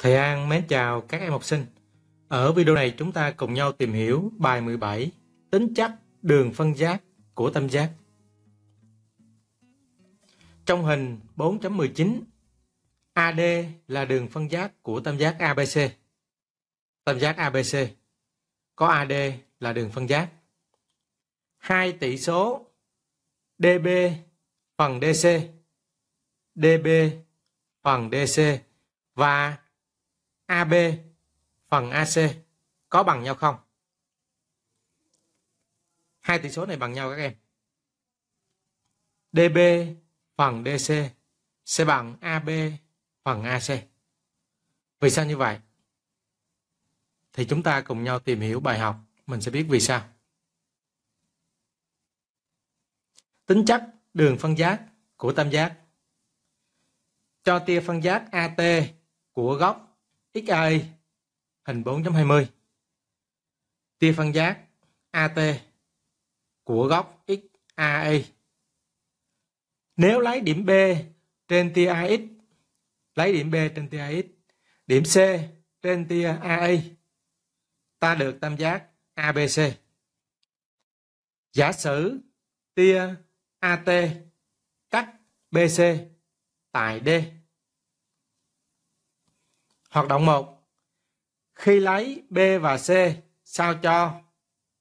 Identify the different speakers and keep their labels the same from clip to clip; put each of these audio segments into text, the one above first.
Speaker 1: Thầy An mến chào các em học sinh. Ở video này chúng ta cùng nhau tìm hiểu bài 17 tính chất đường phân giác của tam giác. Trong hình 4.19, AD là đường phân giác của tam giác ABC. Tam giác ABC có AD là đường phân giác. Hai tỷ số DB phần DC, DB phần DC và AB phần AC có bằng nhau không? Hai tỷ số này bằng nhau các em. DB phần DC sẽ bằng AB phần AC. Vì sao như vậy? Thì chúng ta cùng nhau tìm hiểu bài học, mình sẽ biết vì sao. Tính chất đường phân giác của tam giác cho tia phân giác AT của góc XI hình 4.20 tia phân giác AT của góc XAE. Nếu lấy điểm B trên tia AX, lấy điểm B trên tia AX, điểm C trên tia AE, ta được tam giác ABC. Giả sử tia AT cắt BC tại D Hoạt động 1. Khi lấy B và C sao cho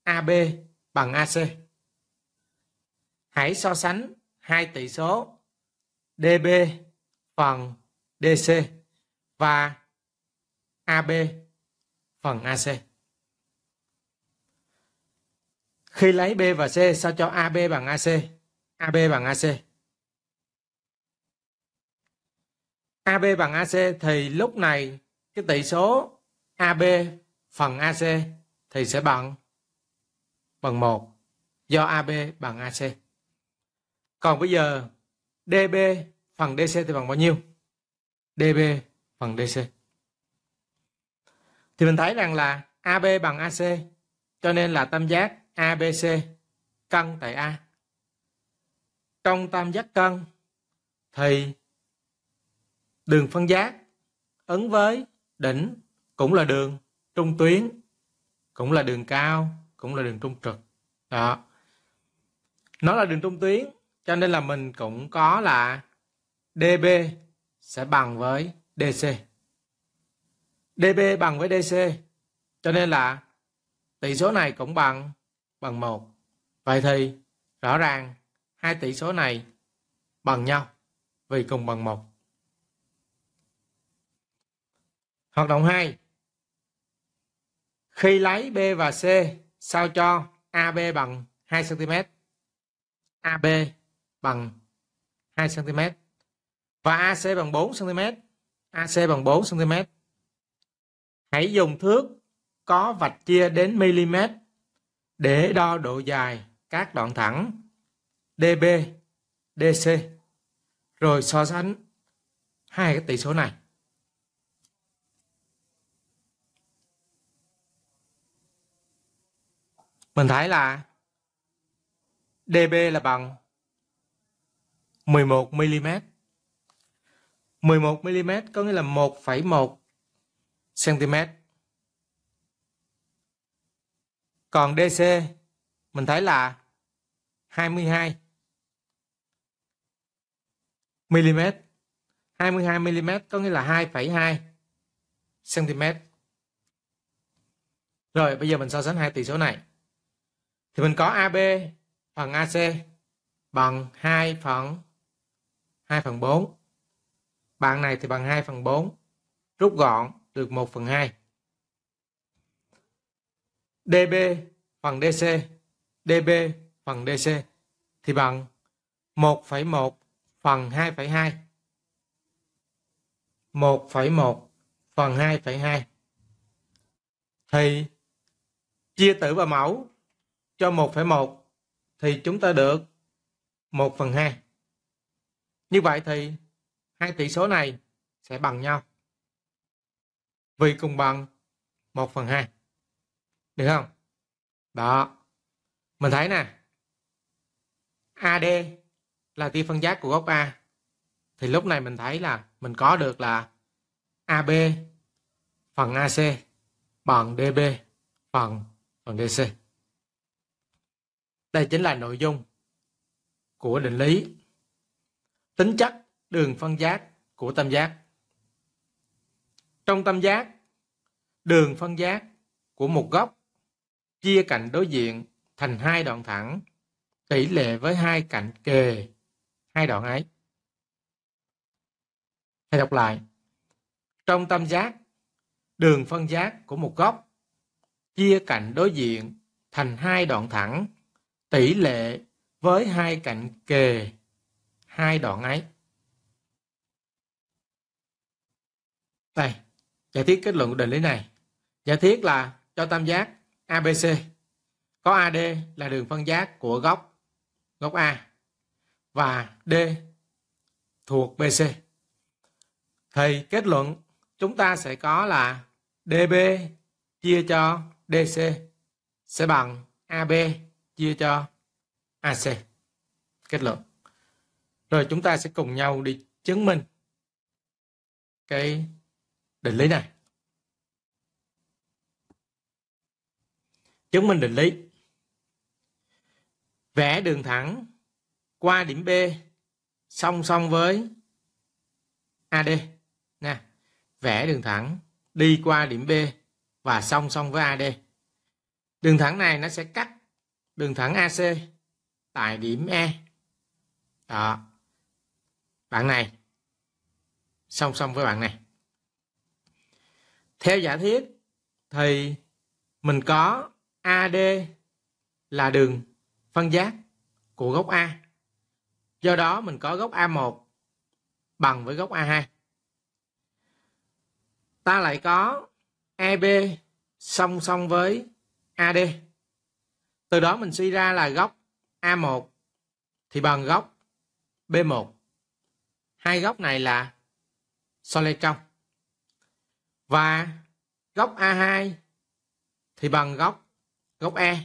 Speaker 1: AB bằng AC. Hãy so sánh hai tỷ số DB phần DC và AB phần AC. Khi lấy B và C sao cho AB bằng AC, AB bằng AC AB bằng AC thì lúc này cái tỷ số AB phần AC thì sẽ bằng bằng 1 do AB bằng AC. Còn bây giờ DB phần DC thì bằng bao nhiêu? DB phần DC. Thì mình thấy rằng là AB bằng AC cho nên là tam giác ABC cân tại A. Trong tam giác cân thì Đường phân giác ấn với đỉnh cũng là đường trung tuyến, cũng là đường cao, cũng là đường trung trực. Đó. Nó là đường trung tuyến, cho nên là mình cũng có là DB sẽ bằng với DC. DB bằng với DC. Cho nên là tỷ số này cũng bằng bằng một Vậy thì rõ ràng hai tỷ số này bằng nhau vì cùng bằng một Hoạt động 2. Khi lấy B và C sao cho AB bằng 2 cm. AB bằng 2 cm và AC bằng 4 cm. AC bằng 4 cm. Hãy dùng thước có vạch chia đến mm để đo độ dài các đoạn thẳng DB, DC rồi so sánh hai cái tỷ số này. mình thấy là DB là bằng 11 mm. 11 mm có nghĩa là 1,1 cm. Còn DC mình thấy là 22 mm. 22 mm có nghĩa là 2,2 cm. Rồi bây giờ mình so sánh hai tỷ số này thì mình có AB phần AC bằng 2 phần 2 phần 4. Bạn này thì bằng 2 phần 4. Rút gọn được 1 phần 2. DB phần DC. DB phần DC thì bằng 1,1 phần 2,2. 1,1 phần 2,2 thì chia tử và mẫu cho 1,1 thì chúng ta được 1 phần 2. Như vậy thì hai tỷ số này sẽ bằng nhau. Vì cùng bằng 1 phần 2. Được không? Đó. Mình thấy nè. AD là tia phân giác của góc A. Thì lúc này mình thấy là mình có được là AB phần AC bằng DB phần phần DC. Đây chính là nội dung của định lý tính chất đường phân giác của tam giác. Trong tam giác, đường phân giác của một góc chia cạnh đối diện thành hai đoạn thẳng tỷ lệ với hai cạnh kề hai đoạn ấy. Hãy đọc lại. Trong tam giác, đường phân giác của một góc chia cạnh đối diện thành hai đoạn thẳng tỷ lệ với hai cạnh kề hai đoạn ấy. Đây, giả thiết kết luận của định lý này. Giả thiết là cho tam giác ABC có AD là đường phân giác của góc góc A và D thuộc BC. Thì kết luận chúng ta sẽ có là DB chia cho DC sẽ bằng AB chia cho AC kết luận rồi chúng ta sẽ cùng nhau đi chứng minh cái định lý này chứng minh định lý vẽ đường thẳng qua điểm B song song với AD nè vẽ đường thẳng đi qua điểm B và song song với AD đường thẳng này nó sẽ cắt đường thẳng AC tại điểm E đó bạn này song song với bạn này theo giả thiết thì mình có AD là đường phân giác của góc A do đó mình có góc A1 bằng với góc A2 ta lại có EB song song với AD từ đó mình suy ra là góc A1 thì bằng góc B1. Hai góc này là so lê trong. Và góc A2 thì bằng góc góc E.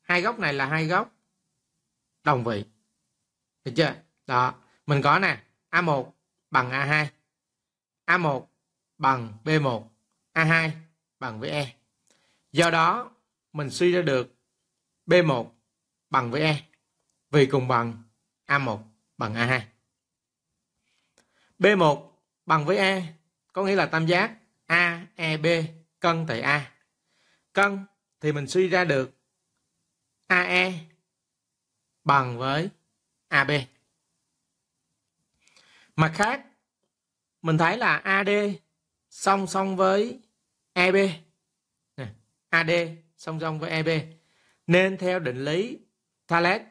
Speaker 1: Hai góc này là hai góc đồng vị. Được chưa? Đó, mình có nè, A1 bằng A2. A1 bằng B1, A2 bằng với E. Do đó, mình suy ra được B1 bằng với E vì cùng bằng A1 bằng A2. B1 bằng với E có nghĩa là tam giác AEB cân tại A. Cân thì mình suy ra được AE bằng với AB. Mặt khác, mình thấy là AD song song với EB. AD song song với EB nên theo định lý Thales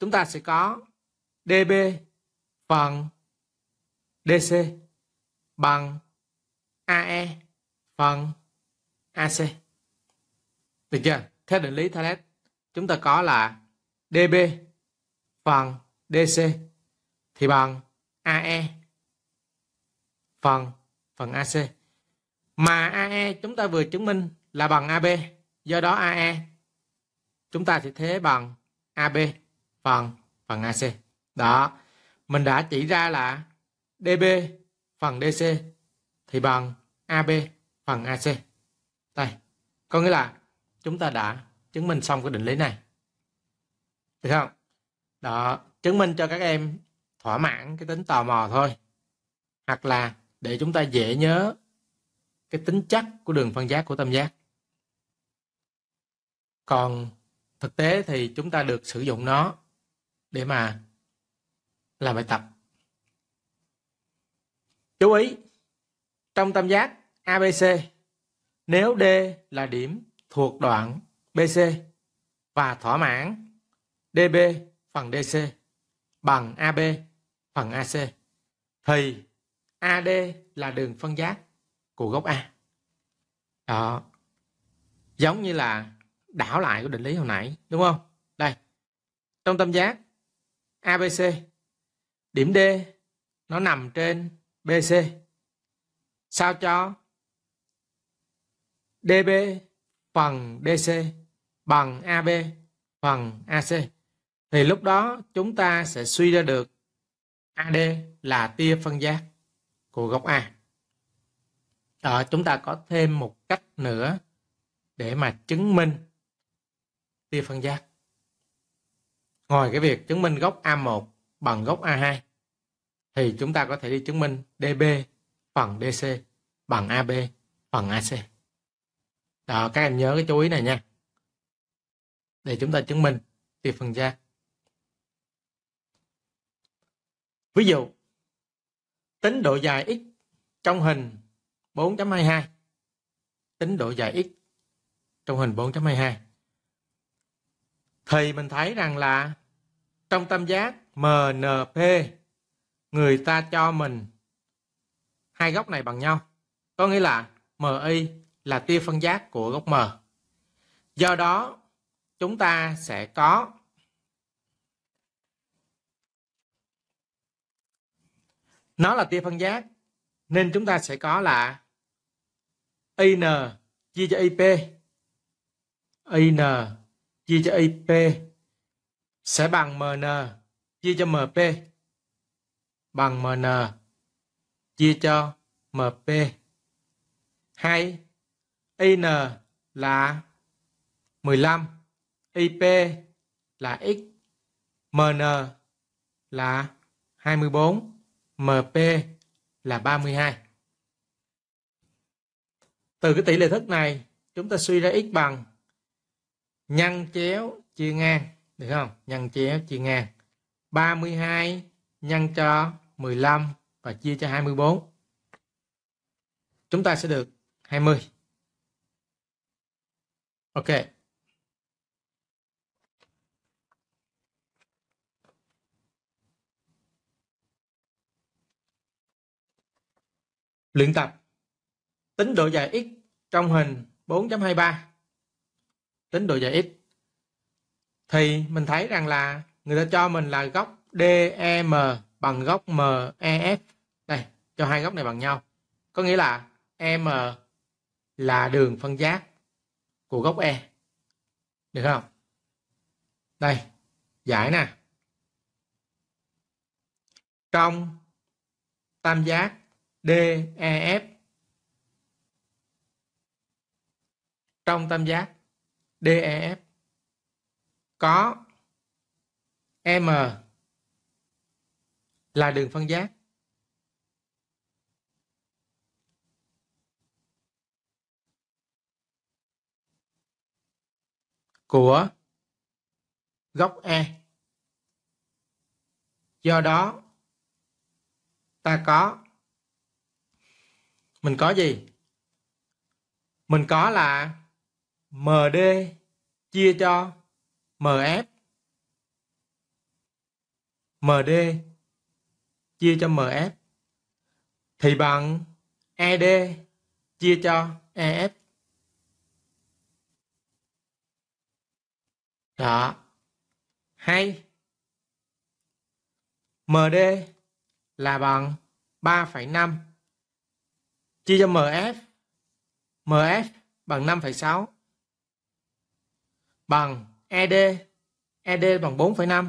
Speaker 1: chúng ta sẽ có DB phần DC bằng AE phần AC. Được chưa? Theo định lý Thales chúng ta có là DB phần DC thì bằng AE phần phần AC. Mà AE chúng ta vừa chứng minh là bằng AB, do đó AE chúng ta sẽ thế bằng AB phần phần AC. Đó, mình đã chỉ ra là DB phần DC thì bằng AB phần AC. Đây, có nghĩa là chúng ta đã chứng minh xong cái định lý này. Được không? Đó, chứng minh cho các em thỏa mãn cái tính tò mò thôi. Hoặc là để chúng ta dễ nhớ cái tính chất của đường phân giác của tam giác. Còn thực tế thì chúng ta được sử dụng nó để mà làm bài tập chú ý trong tam giác abc nếu d là điểm thuộc đoạn bc và thỏa mãn db phần dc bằng ab phần ac thì ad là đường phân giác của góc a đó giống như là đảo lại cái định lý hồi nãy đúng không đây trong tam giác ABC điểm D nó nằm trên BC sao cho DB phần DC bằng AB phần AC thì lúc đó chúng ta sẽ suy ra được AD là tia phân giác của góc A. Đó, ờ, chúng ta có thêm một cách nữa để mà chứng minh tia phân giác. Ngoài cái việc chứng minh gốc A1 bằng gốc A2 thì chúng ta có thể đi chứng minh DB phần DC bằng AB phần AC. Đó, các em nhớ cái chú ý này nha. Để chúng ta chứng minh tia phân giác. Ví dụ, tính độ dài x trong hình 4.22 tính độ dài x trong hình 4.22 thì mình thấy rằng là trong tam giác MNP người ta cho mình hai góc này bằng nhau. Có nghĩa là MI là tia phân giác của góc M. Do đó chúng ta sẽ có nó là tia phân giác nên chúng ta sẽ có là IN chia cho IP IN chia cho IP sẽ bằng MN chia cho MP bằng MN chia cho MP. Hay IN là 15, IP là x, MN là 24, MP là 32. Từ cái tỷ lệ thức này, chúng ta suy ra x bằng nhân chéo chia ngang được không nhân chéo chia ngang 32 nhân cho 15 và chia cho 24 chúng ta sẽ được 20 ok luyện tập tính độ dài x trong hình 4.23 tính độ dài x thì mình thấy rằng là người ta cho mình là góc DEM bằng góc MEF đây cho hai góc này bằng nhau có nghĩa là e, M là đường phân giác của góc E được không đây giải nè trong tam giác DEF trong tam giác DEF có M là đường phân giác của góc E. Do đó ta có mình có gì? Mình có là MD chia cho MF MD chia cho MF thì bằng ED chia cho EF. Đó. Hay. MD là bằng 3,5 chia cho MF. MF bằng 5,6 bằng ED, ED bằng 4,5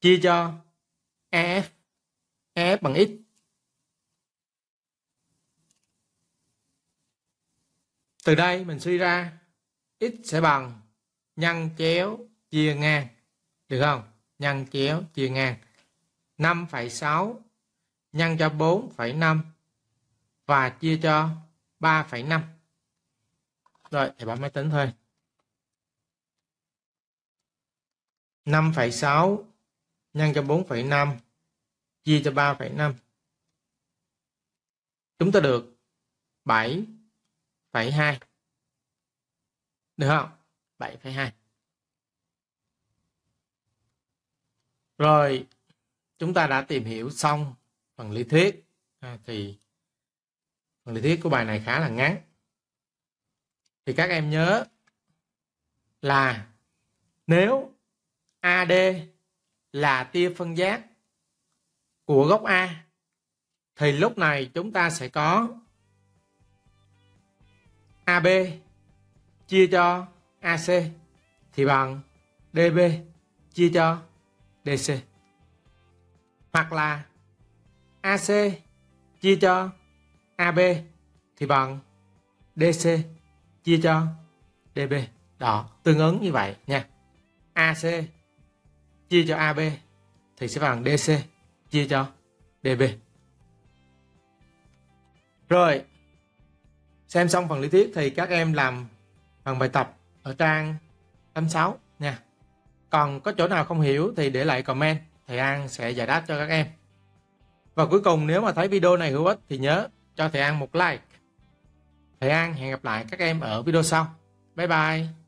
Speaker 1: chia cho EF, EF bằng x. Từ đây mình suy ra x sẽ bằng nhân chéo chia ngang, được không? Nhân chéo chia ngang 5,6 nhân cho 4,5 và chia cho 3,5. Rồi, thầy bấm máy tính thôi. 5,6 nhân cho 4,5 chia cho 3,5. Chúng ta được 7,2. Được không? 7,2. Rồi, chúng ta đã tìm hiểu xong phần lý thuyết. À, thì phần lý thuyết của bài này khá là ngắn. Thì các em nhớ là nếu AD là tia phân giác của góc A thì lúc này chúng ta sẽ có AB chia cho AC thì bằng DB chia cho DC hoặc là AC chia cho AB thì bằng DC chia cho DB. Đó, tương ứng như vậy nha. AC chia cho AB thì sẽ bằng DC chia cho DB. Rồi, xem xong phần lý thuyết thì các em làm phần bài tập ở trang 86 nha. Còn có chỗ nào không hiểu thì để lại comment, thầy An sẽ giải đáp cho các em. Và cuối cùng nếu mà thấy video này hữu ích thì nhớ cho thầy An một like. Thầy An hẹn gặp lại các em ở video sau. Bye bye!